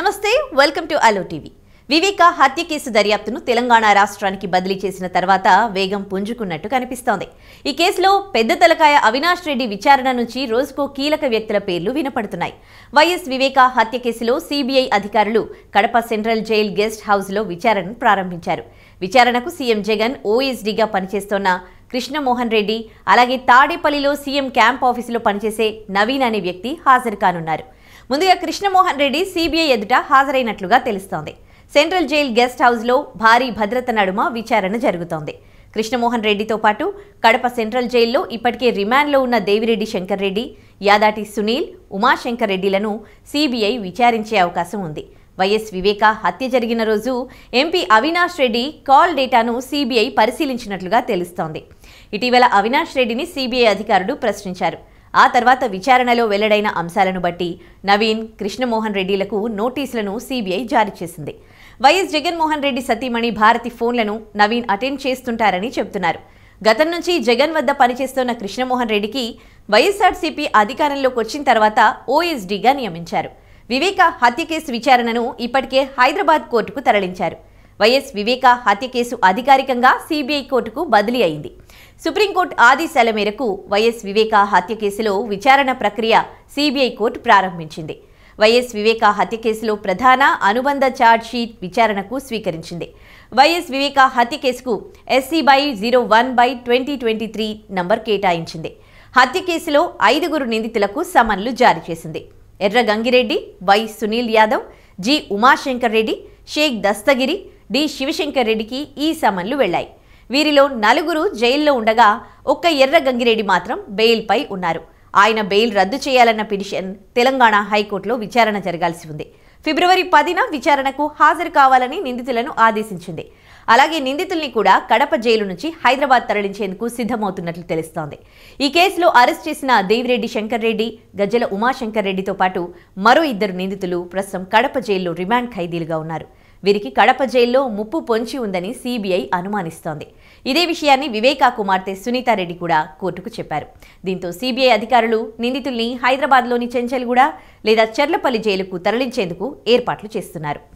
నమస్తే welcome to అలో TV Viveka హత్య కేసు దర్యాప్తును తెలంగాణ రాష్ట్రానికి బదిలీ చేసిన తర్వాత వేగం పుంజుకున్నట్టు కనిపిస్తోంది ఈ కేసులో పెద్ద తలకాయ అవినాష్ రెడ్డి విచారణ నుంచి రోజుకో కీలక వ్యక్తుల పేర్లు వినపడుతున్నాయి వైఎస్ వివేక హత్య కేసులో సిబిఐ అధికారులు కడప సెంట్రల్ జైల్ గెస్ట్ హౌస్లో విచారణను ప్రారంభించారు విచారణకు సీఎం జగన్ ఓఎస్డీగా పనిచేస్తోన్న కృష్ణమోహన్ రెడ్డి అలాగే తాడేపల్లిలో సీఎం క్యాంప్ ఆఫీసులో పనిచేసే నవీన్ అనే వ్యక్తి హాజరు కానున్నారు ముందుగా కృష్ణమోహన్ రెడ్డి సిబిఐ ఎదుట హాజరైనట్లుగా తెలుస్తోంది సెంట్రల్ జైల్ గెస్ట్ హౌస్లో భారీ భద్రత నడుమ విచారణ జరుగుతోంది కృష్ణమోహన్ రెడ్డితో పాటు కడప సెంట్రల్ జైల్లో ఇప్పటికే రిమాండ్లో ఉన్న దేవిరెడ్డి శంకర్ రెడ్డి యాదాటి సునీల్ ఉమాశంకర్ రెడ్డిలను సిబిఐ విచారించే అవకాశం ఉంది వైఎస్ వివేక హత్య జరిగిన రోజు ఎంపీ అవినాష్ రెడ్డి కాల్ డేటాను సిబిఐ పరిశీలించినట్లుగా తెలుస్తోంది ఇటీవల అవినాష్ రెడ్డిని సిబిఐ అధికారులు ప్రశ్నించారు ఆ తర్వాత విచారణలో వెల్లడైన అంశాలను బట్టి నవీన్ కృష్ణమోహన్ రెడ్డిలకు నోటీసులను సీబీఐ జారీ చేసింది వైఎస్ జగన్మోహన్ రెడ్డి సతీమణి భారతి ఫోన్లను నవీన్ అటెండ్ చేస్తుంటారని చెబుతున్నారు గతం నుంచి జగన్ వద్ద పనిచేస్తున్న కృష్ణమోహన్ రెడ్డికి వైఎస్ఆర్సీపీ అధికారంలోకి వచ్చిన తర్వాత ఓఎస్డీగా నియమించారు వివేక హత్య కేసు విచారణను ఇప్పటికే హైదరాబాద్ కోర్టుకు తరలించారు వైఎస్ వివేక హత్య కేసు అధికారికంగా సీబీఐ కోర్టుకు బదిలీ అయింది సుప్రీంకోర్టు ఆదేశాల మేరకు వైఎస్ వివేక హత్య కేసులో విచారణ ప్రక్రియ సిబిఐ కోర్టు ప్రారంభించింది వైఎస్ వివేక హత్య కేసులో ప్రధాన అనుబంధ ఛార్జ్షీట్ విచారణకు స్వీకరించింది వైఎస్ వివేక హత్య కేసుకు SC by zero one by twenty twenty three number కేటాయించింది హత్య కేసులో ఐదుగురు నిందితులకు సమన్లు జారీ చేసింది Erra Gangireddy Y Sunil Yadav G Umashankar Reddy Shaik Dastagiri D Shivashankar రెడ్డికి ఈ సమన్లు వెళ్లాయి వీరిలో నలుగురు జైల్లో ఉండగా ఒక్క ఎర్ర గంగిరెడ్డి మాత్రం బెయిల్పై ఉన్నారు ఆయన బెయిల్ రద్దు చేయాలన్న పిటిషన్ తెలంగాణ హైకోర్టులో విచారణ జరగాల్సి ఉంది ఫిబ్రవరి పదిన విచారణకు హాజరు కావాలని నిందితులను ఆదేశించింది అలాగే నిందితుల్ని కూడా కడప జైలు నుంచి హైదరాబాద్ తరలించేందుకు సిద్ధమవుతున్నట్లు తెలుస్తోంది ఈ కేసులో అరెస్ట్ చేసిన దేవిరెడ్డి శంకర్ రెడ్డి గజ్జల ఉమాశంకర్ రెడ్డితో పాటు మరో ఇద్దరు నిందితులు ప్రస్తుతం కడప జైల్లో రిమాండ్ ఖైదీలుగా ఉన్నారు వీరికి కడప జైల్లో ముప్పు పొంచి ఉందని సీబీఐ అనుమానిస్తోంది ఇదే విషయాన్ని వివేకా కుమార్తె సునీతారెడ్డి కూడా కోర్టుకు చెప్పారు దీంతో సిబిఐ అధికారులు నిందితుల్ని హైదరాబాద్లోని చెంచల్గూడ లేదా చెర్లపల్లి జైలుకు తరలించేందుకు ఏర్పాట్లు చేస్తున్నారు